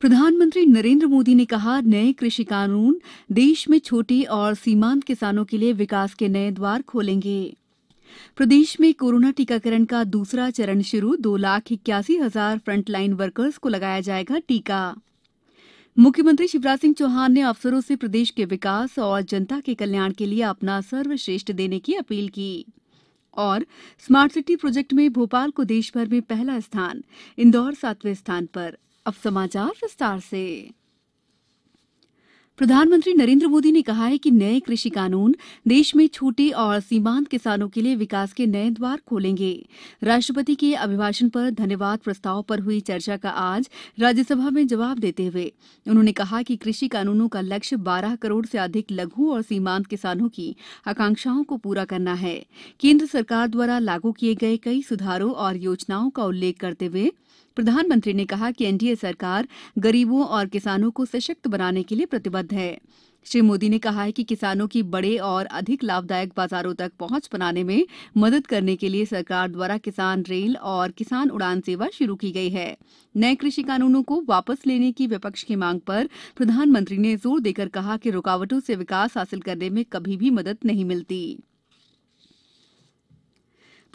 प्रधानमंत्री नरेन्द्र मोदी ने कहा नए कृषि कानून देश में छोटे और सीमांत किसानों के लिए विकास के नए द्वार खोलेंगे प्रदेश में कोरोना टीकाकरण का दूसरा चरण शुरू दो लाख इक्यासी हजार फ्रंटलाइन वर्कर्स को लगाया जाएगा टीका मुख्यमंत्री शिवराज सिंह चौहान ने अफसरों से प्रदेश के विकास और जनता के कल्याण के लिए अपना सर्वश्रेष्ठ देने की अपील की और स्मार्ट सिटी प्रोजेक्ट में भोपाल को देश भर में पहला स्थान इंदौर सातवें स्थान पर अब समाचार विस्तार से प्रधानमंत्री नरेंद्र मोदी ने कहा है कि नए कृषि कानून देश में छोटे और सीमांत किसानों के लिए विकास के नए द्वार खोलेंगे राष्ट्रपति के अभिभाषण पर धन्यवाद प्रस्ताव पर हुई चर्चा का आज राज्यसभा में जवाब देते हुए उन्होंने कहा कि कृषि कानूनों का लक्ष्य बारह करोड़ से अधिक लघु और सीमांत किसानों की आकांक्षाओं को पूरा करना है केंद्र सरकार द्वारा लागू किए गए कई सुधारों और योजनाओं का उल्लेख करते हुए प्रधानमंत्री ने कहा कि एनडीए सरकार गरीबों और किसानों को सशक्त बनाने के लिए प्रतिबद्ध है श्री मोदी ने कहा है कि किसानों की बड़े और अधिक लाभदायक बाजारों तक पहुंच बनाने में मदद करने के लिए सरकार द्वारा किसान रेल और किसान उड़ान सेवा शुरू की गई है नए कृषि कानूनों को वापस लेने की विपक्ष की मांग पर प्रधानमंत्री ने जोर देकर कहा कि रुकावटों से विकास हासिल करने में कभी भी मदद नहीं मिलती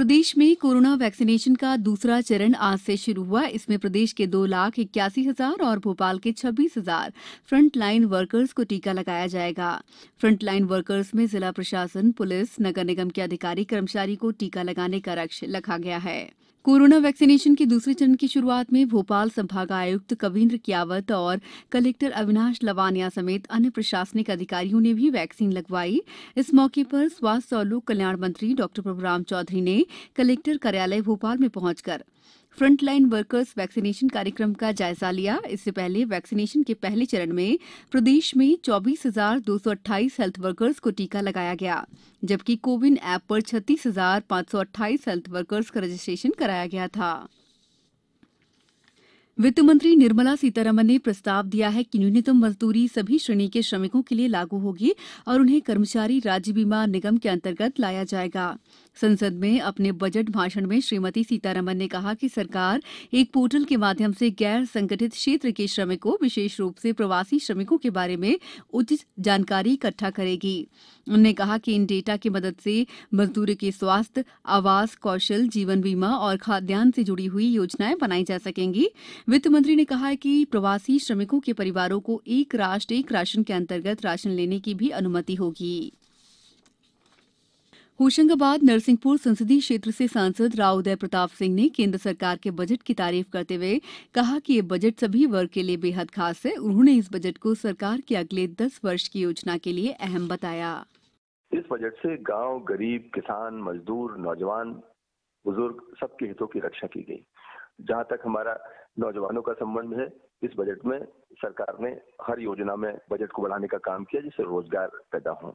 प्रदेश में कोरोना वैक्सीनेशन का दूसरा चरण आज से शुरू हुआ इसमें प्रदेश के दो लाख इक्यासी हजार और भोपाल के छब्बीस हजार फ्रंट लाइन वर्कर्स को टीका लगाया जाएगा फ्रंट लाइन वर्कर्स में जिला प्रशासन पुलिस नगर निगम के अधिकारी कर्मचारी को टीका लगाने का लक्ष्य रखा गया है वैक्सीनेशन कोरोना वैक्सीनेशन के दूसरे चरण की शुरूआत में भोपाल संभागायुक्त कवीन्द्र कियावत और कलेक्टर अविनाश लवानिया समेत अन्य प्रशासनिक अधिकारियों ने भी वैक्सीन लगवाई इस मौके पर स्वास्थ्य और लोक कल्याण मंत्री डॉ प्रभुराम चौधरी ने कलेक्टर कार्यालय भोपाल में पहुंचकर फ्रंटलाइन वर्कर्स वैक्सीनेशन कार्यक्रम का जायजा लिया इससे पहले वैक्सीनेशन के पहले चरण में प्रदेश में चौबीस हजार दो सौ अट्ठाईस हेल्थ वर्कर्स को टीका लगाया गया जबकि कोविन ऐप पर छत्तीस हजार पांच सौ अट्ठाईस हेल्थ वर्कर्स का रजिस्ट्रेशन कराया गया था वित्त मंत्री निर्मला सीतारमन ने प्रस्ताव दिया है कि न्यूनतम मजदूरी सभी श्रेणी के श्रमिकों के लिए लागू होगी और उन्हें कर्मचारी राज्य बीमा निगम के अंतर्गत लाया जाएगा संसद में अपने बजट भाषण में श्रीमती सीतारमन ने कहा कि सरकार एक पोर्टल के माध्यम से गैर संगठित क्षेत्र के श्रमिकों विशेष रूप से प्रवासी श्रमिकों के बारे में उचित जानकारी इकट्ठा करेगी उन्होंने कहा कि इन डेटा की मदद से मजदूरों के स्वास्थ्य आवास कौशल जीवन बीमा और खाद्यान्न से जुड़ी हुई योजनाएं बनाई जा सकेंगी वित्त मंत्री ने कहा कि प्रवासी श्रमिकों के परिवारों को एक राष्ट्र एक राशन के अंतर्गत राशन लेने की भी अनुमति होगी होशंगाबाद नरसिंहपुर संसदीय क्षेत्र से सांसद राव उदय प्रताप सिंह ने केंद्र सरकार के बजट की तारीफ करते हुए कहा कि यह बजट सभी वर्ग के लिए बेहद खास है उन्होंने इस बजट को सरकार के अगले दस वर्ष की योजना के लिए अहम बताया इस बजट से गांव गरीब किसान मजदूर नौजवान बुजुर्ग सबके हितों की रक्षा की गई जहां तक हमारा नौजवानों का संबंध है इस बजट में सरकार ने हर योजना में बजट को बढ़ाने का काम किया जिससे रोजगार पैदा हो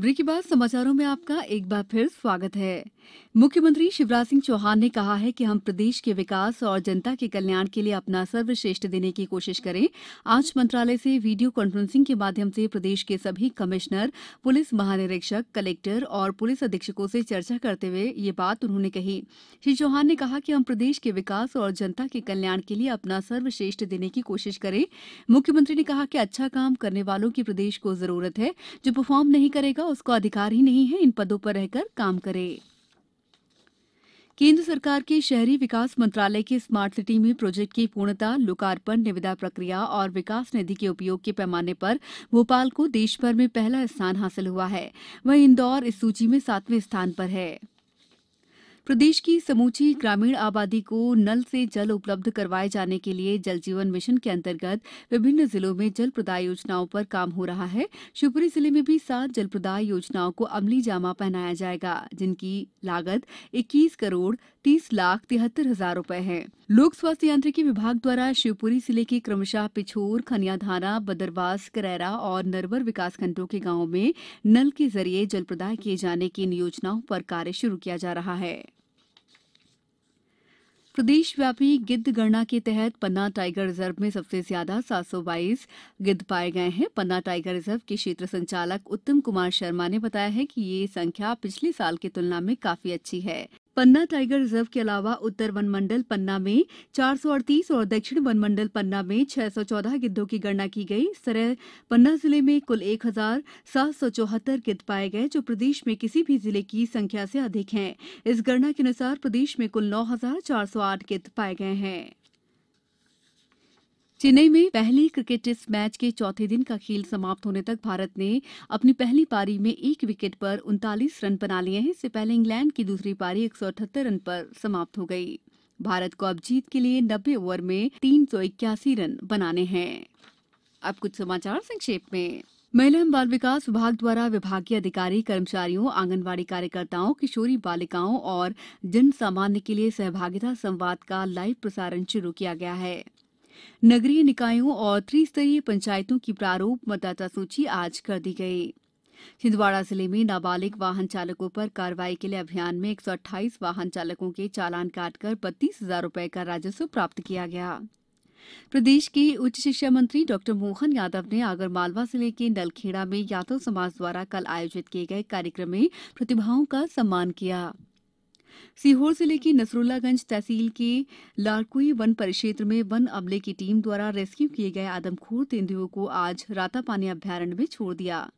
ब्रेक के बाद समाचारों में आपका एक बार फिर स्वागत है मुख्यमंत्री शिवराज सिंह चौहान ने कहा है कि हम प्रदेश के विकास और जनता के कल्याण के लिए अपना सर्वश्रेष्ठ देने की कोशिश करें आज मंत्रालय से वीडियो कॉन्फ्रेंसिंग के माध्यम से प्रदेश के सभी कमिश्नर पुलिस महानिरीक्षक कलेक्टर और पुलिस अधीक्षकों से चर्चा करते हुए ये बात उन्होंने कही श्री चौहान ने कहा कि हम प्रदेश के विकास और जनता के कल्याण के लिए अपना सर्वश्रेष्ठ देने की कोशिश करें मुख्यमंत्री ने कहा कि अच्छा काम करने वालों की प्रदेश को जरूरत है जो परफॉर्म नहीं करेगा उसको अधिकार ही नहीं है इन पदों पर रहकर काम करे केंद्र सरकार के शहरी विकास मंत्रालय के स्मार्ट सिटी में प्रोजेक्ट की पूर्णता लोकार्पण निविदा प्रक्रिया और विकास निधि के उपयोग के पैमाने पर भोपाल को देश भर में पहला स्थान हासिल हुआ है वहीं इंदौर इस सूची में सातवें स्थान पर है प्रदेश की समूची ग्रामीण आबादी को नल से जल उपलब्ध करवाए जाने के लिए जल जीवन मिशन के अंतर्गत विभिन्न जिलों में जल प्रदाय योजनाओं पर काम हो रहा है शिवपुरी जिले में भी सात जल प्रदाय योजनाओं को अमली जामा पहनाया जाएगा जिनकी लागत इक्कीस करोड़ तीस लाख तिहत्तर हजार रूपए है लोक स्वास्थ्य यांत्रिकी विभाग द्वारा शिवपुरी जिले के क्रमशः पिछोर खनियाधाना बदरवास करैरा और नरवर विकासखंडों के गांवों में नल के जरिए जल प्रदाय किए जाने की इन योजनाओं पर कार्य शुरू किया जा रहा है गणना व्यापी गिद्ध गणना के तहत पन्ना टाइगर रिजर्व में सबसे ज्यादा सात सौ बाईस गिद्ध पाए गए हैं पन्ना टाइगर रिजर्व के क्षेत्र संचालक उत्तम कुमार शर्मा ने बताया कि यह संख्या पिछले साल की तुलना में काफी अच्छी है पन्ना टाइगर रिजर्व के अलावा उत्तर वनमंडल पन्ना में चार सौ अड़तीस और दक्षिण वनमंडल पन्ना में छह सौ चौदह गिद्धों की गणना की गई इस तरह पन्ना जिले में कुल एक हजार सात सौ चौहत्तर गिद्ध पाए गए जो प्रदेश में किसी भी जिले की संख्या से अधिक हैं इस गणना के अनुसार प्रदेश में कुल नौ हजार चार सौ आठ गिद्ध पाए गए हैं चेन्नई में पहले क्रिकेट टेस्ट मैच के चौथे दिन का खेल समाप्त होने तक भारत ने अपनी पहली पारी में एक विकेट पर उनतालीस रन बना लिए हैं इससे पहले इंग्लैंड की दूसरी पारी एक रन पर समाप्त हो गई भारत को अब जीत के लिए नब्बे ओवर में तीन रन बनाने हैं अब कुछ समाचार संक्षेप में महिला एवं बाल विकास विभाग द्वारा विभागीय अधिकारी कर्मचारियों आंगनवाड़ी कार्यकर्ताओं किशोरी बालिकाओं और जन सामान्य के लिए सहभागिता संवाद का लाइव प्रसारण शुरू किया गया है नगरीय निकायों और त्रिस्तरीय पंचायतों की प्रारूप मतदाता सूची आज कर दी गई छिंदवाड़ा जिले में नाबालिग वाहन चालकों पर कार्रवाई के लिए अभियान में एक वाहन चालकों के चालान काटकर बत्तीस हजार रूपये का राजस्व प्राप्त किया गया प्रदेश के उच्च शिक्षा मंत्री डॉ मोहन यादव ने आगरमालवा जिले के नलखेड़ा में यादव समाज द्वारा कल आयोजित किए गए कार्यक्रम में प्रतिभाओं का सम्मान किया सीहोर जिले की नसरुल्लागंज तहसील के लारकुई वन परिक्षेत्र में वन अमले की टीम द्वारा रेस्क्यू किए गए आदमखोर तेंदुओं को आज रातापानी अभ्यारण्य में छोड़ दिया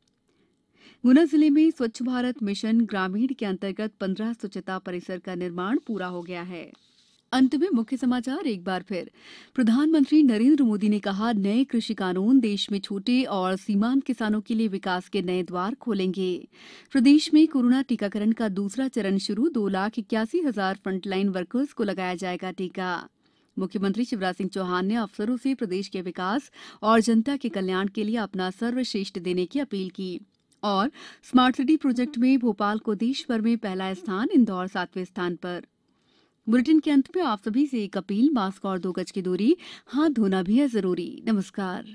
गुना जिले में स्वच्छ भारत मिशन ग्रामीण के अंतर्गत पंद्रह स्वच्छता परिसर का निर्माण पूरा हो गया है अंत में मुख्य समाचार एक बार फिर प्रधानमंत्री नरेंद्र मोदी ने कहा नए कृषि कानून देश में छोटे और सीमांत किसानों के लिए विकास के नए द्वार खोलेंगे प्रदेश में कोरोना टीकाकरण का दूसरा चरण शुरू दो लाख इक्यासी हजार फ्रंटलाइन वर्कर्स को लगाया जाएगा टीका मुख्यमंत्री शिवराज सिंह चौहान ने अफसरों से प्रदेश के विकास और जनता के कल्याण के लिए अपना सर्वश्रेष्ठ देने की अपील की और स्मार्ट सिटी प्रोजेक्ट में भोपाल को देश भर में पहला स्थान इंदौर सातवें स्थान पर बुलेटिन के अंत में आप सभी से एक अपील मास्क और दो गज की दूरी हाथ धोना भी है जरूरी नमस्कार